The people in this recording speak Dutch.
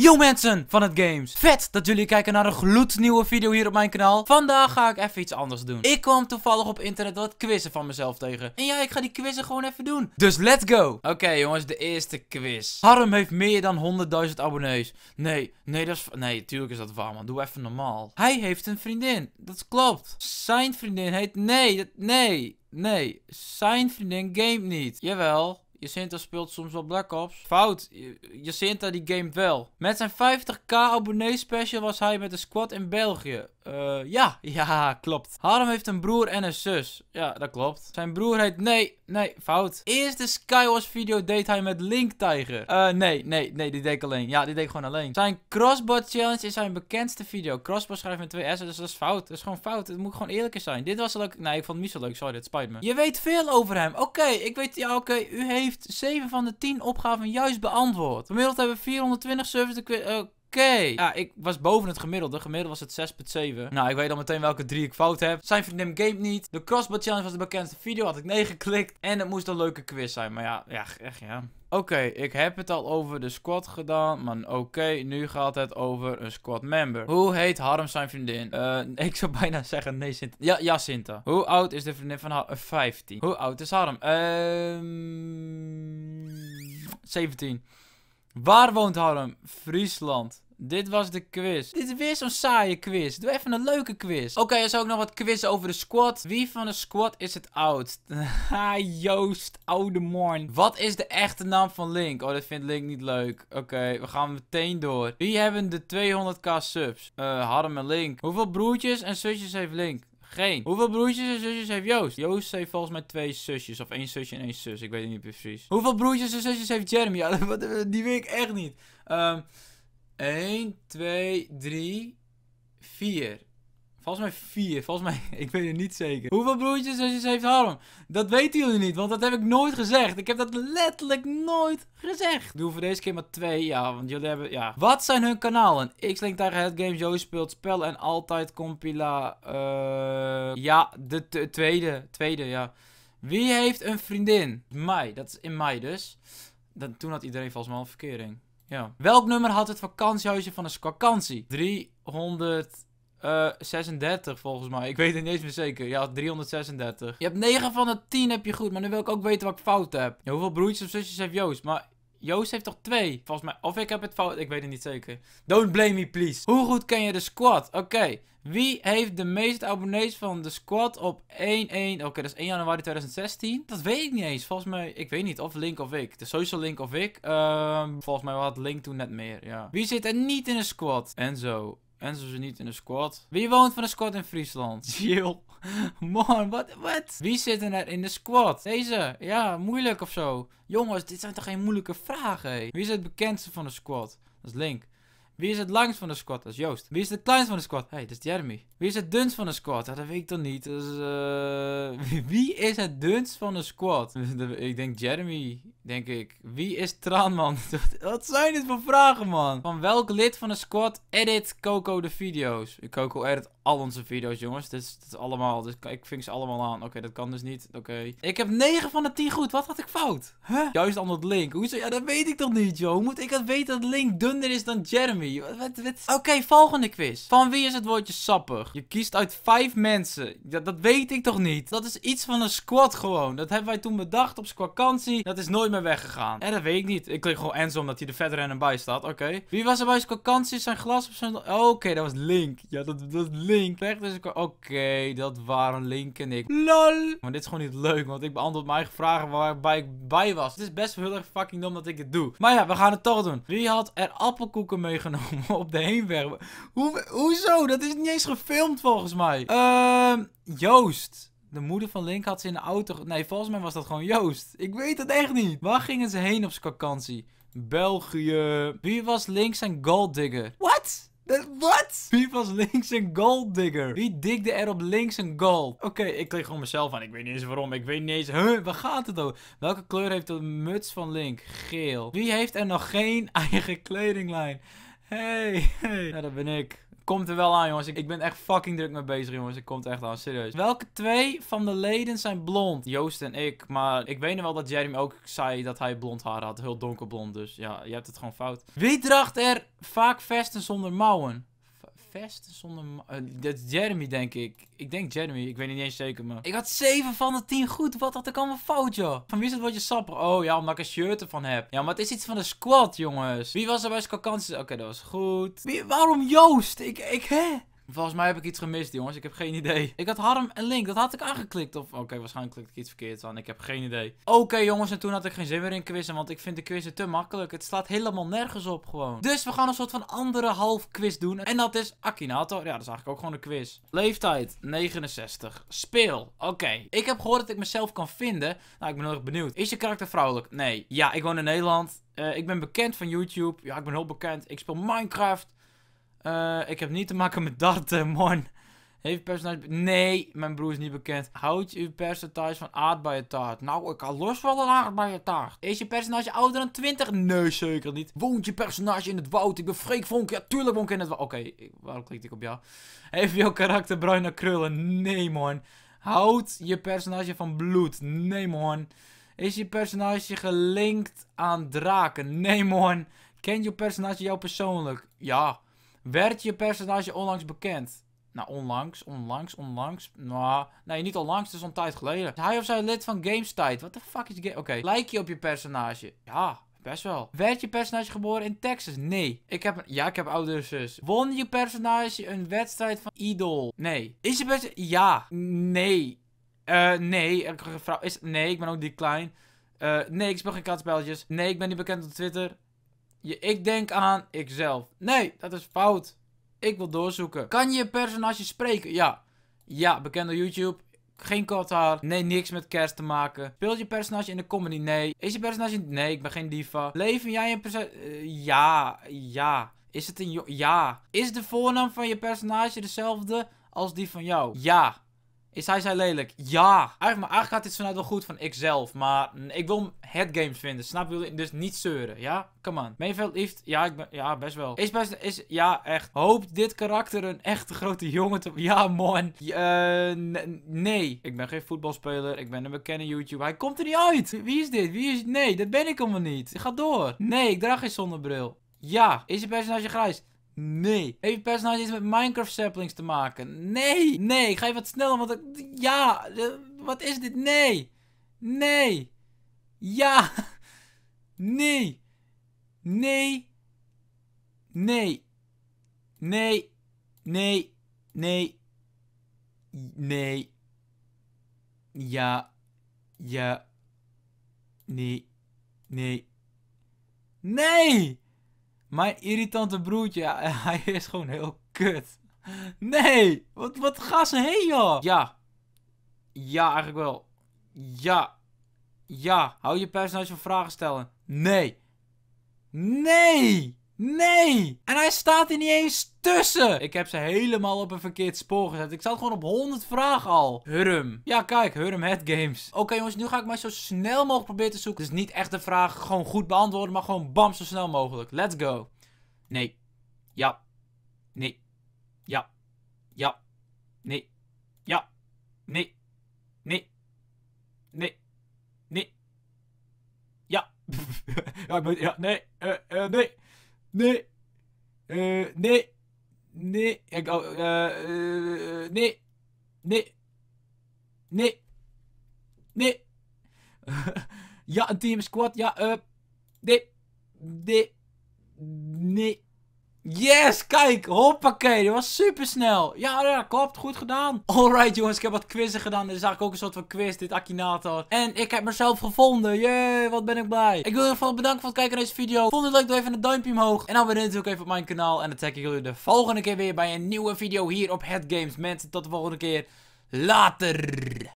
Yo mensen van het games, vet dat jullie kijken naar een gloednieuwe video hier op mijn kanaal. Vandaag ga ik even iets anders doen. Ik kwam toevallig op internet wat quizzen van mezelf tegen. En ja, ik ga die quizzen gewoon even doen. Dus let's go. Oké jongens, de eerste quiz. Harm heeft meer dan 100.000 abonnees. Nee, nee dat is... Nee, tuurlijk is dat waar man, doe even normaal. Hij heeft een vriendin, dat klopt. Zijn vriendin heet... Nee, dat... nee, nee. Zijn vriendin game niet. Jawel. Jacinta speelt soms wel Black Ops. Fout. Jacinta die game wel. Met zijn 50k abonnee special was hij met de squad in België. Uh, ja, ja, klopt. Harm heeft een broer en een zus. Ja, dat klopt. Zijn broer heet... Nee, nee, fout. Eerste Skywars video deed hij met Link Tiger. Eh, nee, nee, nee, die deed ik alleen. Ja, die deed ik gewoon alleen. Zijn Crossbot Challenge is zijn bekendste video. Crossbot schrijft met twee S's, dus dat is fout. Dat is gewoon fout. Het moet gewoon eerlijker zijn. Dit was leuk. Nee, ik vond niet zo leuk. Sorry, dat spijt me. Je weet veel over hem. Oké, ik weet... Ja, oké. U heeft 7 van de 10 opgaven juist beantwoord. Gemiddeld hebben we 420 service... Uh, Oké, Ja, ik was boven het gemiddelde. Gemiddeld was het 6.7. Nou, ik weet al meteen welke drie ik fout heb. Zijn vriendin game niet. De crossbow challenge was de bekendste video. Had ik 9 geklikt. En het moest een leuke quiz zijn. Maar ja, ja echt ja. Oké, ik heb het al over de squad gedaan. Maar oké, nu gaat het over een squad member. Hoe heet Harm zijn vriendin? Eh, ik zou bijna zeggen, nee, Sinta. Ja, ja, Sinta. Hoe oud is de vriendin van Harm? Uh, 15. Hoe oud is Harm? Ehm... 17. Waar woont Harm? Friesland. Dit was de quiz. Dit is weer zo'n saaie quiz. Doe even een leuke quiz. Oké, er is ook nog wat quiz over de squad. Wie van de squad is het oud? Ha, Joost, oude morn. Wat is de echte naam van Link? Oh, dat vindt Link niet leuk. Oké, we gaan meteen door. Wie hebben de 200k subs? Uh, Harm en Link. Hoeveel broertjes en zusjes heeft Link? Geen. Hoeveel broertjes en zusjes heeft Joost? Joost heeft volgens mij twee zusjes. Of één zusje en één zus. Ik weet het niet precies. Hoeveel broertjes en zusjes heeft Jeremy? Ja, eh, die weet ik echt niet. Ehm... 1, 2, 3, 4. Volgens mij 4. Volgens mij, ik weet het niet zeker. Hoeveel broertjes en heeft Harm? Dat weten jullie niet, want dat heb ik nooit gezegd. Ik heb dat letterlijk nooit gezegd. doe voor deze keer maar 2. Ja, want jullie hebben, ja. Wat zijn hun kanalen? X-Link tegen Het Game Joe speelt spel en altijd compila. Eh, ja, de tweede. Tweede, ja. Wie heeft een vriendin? Mai. Dat is in mei dus. Dan toen had iedereen volgens mij een verkering. Ja. Welk nummer had het vakantiehuisje van de vakantie? 336 eh, volgens mij. Ik weet het niet eens meer zeker. Ja, 336. Je hebt 9 van de 10 heb je goed, maar nu wil ik ook weten wat ik fout heb. Ja, hoeveel broertjes of zusjes heeft Joost? Maar Joost heeft toch twee? Volgens mij. Of ik heb het fout. Ik weet het niet zeker. Don't blame me, please. Hoe goed ken je de squad? Oké. Wie heeft de meeste abonnees van de squad op 1-1? Oké, dat is 1 januari 2016. Dat weet ik niet eens. Volgens mij, ik weet niet of Link of ik. De social Link of ik. Ehm, volgens mij had Link toen net meer, ja. Wie zit er niet in de squad? En zo. En ze niet in de squad. Wie woont van de squad in Friesland? Jill. Man, wat, wat? Wie zit er nou in de squad? Deze? Ja, moeilijk of zo. Jongens, dit zijn toch geen moeilijke vragen, hé? Wie is het bekendste van de squad? Dat is Link. Wie is het langst van de squad? Dat is Joost. Wie is het kleinst van de squad? Hé, hey, dat is Jeremy. Wie is het dunst van de squad? dat weet ik toch niet. is, uh... Wie is het dunst van de squad? ik denk Jeremy, denk ik. Wie is Traanman? Wat zijn dit voor vragen, man? Van welk lid van de squad edit Coco de video's? Coco edit al onze video's, jongens. Dit is allemaal. Dus ik ving ze allemaal aan. Oké, dat kan dus niet. Oké. Ik heb 9 van de 10 goed. Wat had ik fout? Huh? Juist aan dat Link. Hoezo? Ja, dat weet ik toch niet, joh. Hoe moet ik dat weten dat Link dunder is dan Jeremy? Oké, volgende quiz. Van wie is het woordje sappig? Je kiest uit 5 mensen. Ja, dat weet ik toch niet? Dat is iets van een squad gewoon. Dat hebben wij toen bedacht op squakantie. Dat is nooit meer weggegaan. En dat weet ik niet. Ik klik gewoon Enzo omdat hij er verder en bij staat. Oké. Wie was er bij squakantie? Zijn glas op zijn... Oké, dat was Link. Ja, dat was Link. Link. dus ik... Oké, dat waren Link en ik. LOL. Maar dit is gewoon niet leuk, want ik beantwoord mijn eigen vragen waarbij ik bij was. Het is best wel heel erg fucking dom dat ik het doe. Maar ja, we gaan het toch doen. Wie had er appelkoeken meegenomen op de heenweg? Hoe, hoezo? Dat is niet eens gefilmd volgens mij. Ehm, Joost. De moeder van Link had ze in de auto... Nee, volgens mij was dat gewoon Joost. Ik weet het echt niet. Waar gingen ze heen op vakantie? België. Wie was Link zijn golddigger? What? Eh, wat? Wie was links een gold digger? Wie digde er op links een gold? Oké, ik klik gewoon mezelf aan. Ik weet niet eens waarom. Ik weet niet eens... Huh, waar gaat het over? Welke kleur heeft de muts van Link? Geel. Wie heeft er nog geen eigen kledinglijn? Hey, hey. Ja, dat ben ik. Komt er wel aan, jongens. Ik, ik ben echt fucking druk mee bezig, jongens. Het komt echt aan, serieus. Welke twee van de leden zijn blond? Joost en ik. Maar ik weet nog wel dat Jeremy ook zei dat hij blond haar had. Heel donkerblond, dus ja, je hebt het gewoon fout. Wie draagt er vaak vesten zonder mouwen? vest zonder... Eh, dat is Jeremy, denk ik. Ik denk Jeremy, ik weet niet eens zeker, maar... Ik had 7 van de 10 goed. Wat had ik allemaal fout, joh? Van wie is het woordje sapper? Oh ja, omdat ik een shirt ervan heb. Ja, maar het is iets van de squad, jongens. Wie was er bij vakantie? Oké, dat was goed. Wie, waarom Joost? Ik, ik, hè? Volgens mij heb ik iets gemist, jongens. Ik heb geen idee. Ik had Harm en Link. Dat had ik aangeklikt. Of, oké, waarschijnlijk klikte ik iets verkeerd aan. Ik heb geen idee. Oké, jongens. En toen had ik geen zin meer in quizzen. Want ik vind de quizzen te makkelijk. Het slaat helemaal nergens op, gewoon. Dus we gaan een soort van andere half quiz doen. En dat is Akinato. Ja, dat is eigenlijk ook gewoon een quiz. Leeftijd, 69. Speel. Oké. Ik heb gehoord dat ik mezelf kan vinden. Nou, ik ben heel erg benieuwd. Is je karakter vrouwelijk? Nee. Ja, ik woon in Nederland. Eh, ik ben bekend van YouTube. Ja, ik ben heel bekend. Ik speel Minecraft. Uh, ik heb niet te maken met dat, eh, man. Heeft je personage. Nee, mijn broer is niet bekend. Houdt je percentage van aardbeientaart? Nou, ik kan los van een aardbeientaart. Is je personage ouder dan 20? Nee, zeker niet. Woont je personage in het woud? Ik ben Freek Vonk. Ja, tuurlijk woon ik in het woud. Oké, waarom klik ik op jou? Heeft jouw karakter bruine krullen? Nee, man. Houdt je personage van bloed? Nee, man. Is je personage gelinkt aan draken? Nee, man. Kent je personage jou persoonlijk? Ja. Werd je personage onlangs bekend? Nou, onlangs, onlangs, onlangs. Nou, nee, niet onlangs, het is een tijd geleden. Hij of zij lid van Gamestijd. Wat de fuck is Game... Oké, okay. je op je personage? Ja, best wel. Werd je personage geboren in Texas? Nee. Ik heb Ja, ik heb oudere zus. Won je personage een wedstrijd van Idol? Nee. Is je personage. Ja. Nee. Eh nee. Ik, is... Nee, ik ben ook die klein. Eh, nee, ik speel geen katspelletjes. Nee, ik ben niet bekend op Twitter. Je ik denk aan ikzelf. Nee, dat is fout. Ik wil doorzoeken. Kan je personage spreken? Ja. Ja, bekend door YouTube. Geen kathaar. Nee, niks met kerst te maken. Speelt je personage in de comedy? Nee. Is je personage... Nee, ik ben geen diva. Leven jij een personage? Eh, ja, ja. Is het een... Ja. Is de voornaam van je personage dezelfde als die van jou? Ja. Is hij zij lelijk? Ja. Eigenlijk, maar eigenlijk gaat dit vanuit wel goed van ikzelf. Maar ik wil headgames vinden. Snap je? Dus niet zeuren. Ja? Come on. Mayfield heeft... Ja, ik ben, ja best wel. Is best... Is, ja, echt. Hoopt dit karakter een echte grote jongen te... Ja, man. Eh, nee. Ik ben geen voetbalspeler. Ik ben een bekende YouTuber. Hij komt er niet uit. Wie is dit? Wie is... Nee, dat ben ik helemaal niet. Ga door. Nee, ik draag geen zonnebril. Ja. Is het personage grijs? Nee. Heeft personage iets met Minecraft saplings te maken? Nee. Nee, ik ga even wat sneller, want ik... Ja, eh, wat is dit? Nee. Nee. Ja. Nee. Nee. Nee. Nee. Nee. Nee. Nee. Ja. Ja. Nee. Nee. Nee. Mijn irritante broertje, hij is gewoon heel kut. Nee, wat, wat ga ze heen, joh? Ja. Ja, eigenlijk wel. Ja. Ja. Hou je personage van vragen stellen. Nee. Nee. Nee! En hij staat er niet eens tussen. Ik heb ze helemaal op een verkeerd spoor gezet. Ik zat gewoon op 100 vragen al. Hurm. Ja, kijk. Hurm Head Games. Oké, jongens. Nu ga ik maar zo snel mogelijk proberen te zoeken. Dus niet echt de vraag gewoon goed beantwoorden. Maar gewoon bam, zo snel mogelijk. Let's go. Nee. Ja. Nee. Ja. Ja. Nee. Ja. Nee. Nee. Nee. Nee. Ja. ja, nee. Eh, eh, nee. Nee. Uh, nee. Nee. Ik, oh, uh, nee. Nee. Nee. Nee. ja, een team squad. Ja, eh. nee. Nee. Nee. Yes, kijk, hoppakee, dat was super snel. Ja, ja, klopt, goed gedaan. Alright jongens, ik heb wat quizzen gedaan. Dit is eigenlijk ook een soort van quiz, dit Akinator. En ik heb mezelf gevonden, jee, wat ben ik blij. Ik wil in van bedanken voor het kijken naar deze video. Vond het leuk, doe even een duimpje omhoog. En abonneer natuurlijk even op mijn kanaal. En dan check ik jullie de volgende keer weer bij een nieuwe video hier op Head Games. Mensen, tot de volgende keer. Later.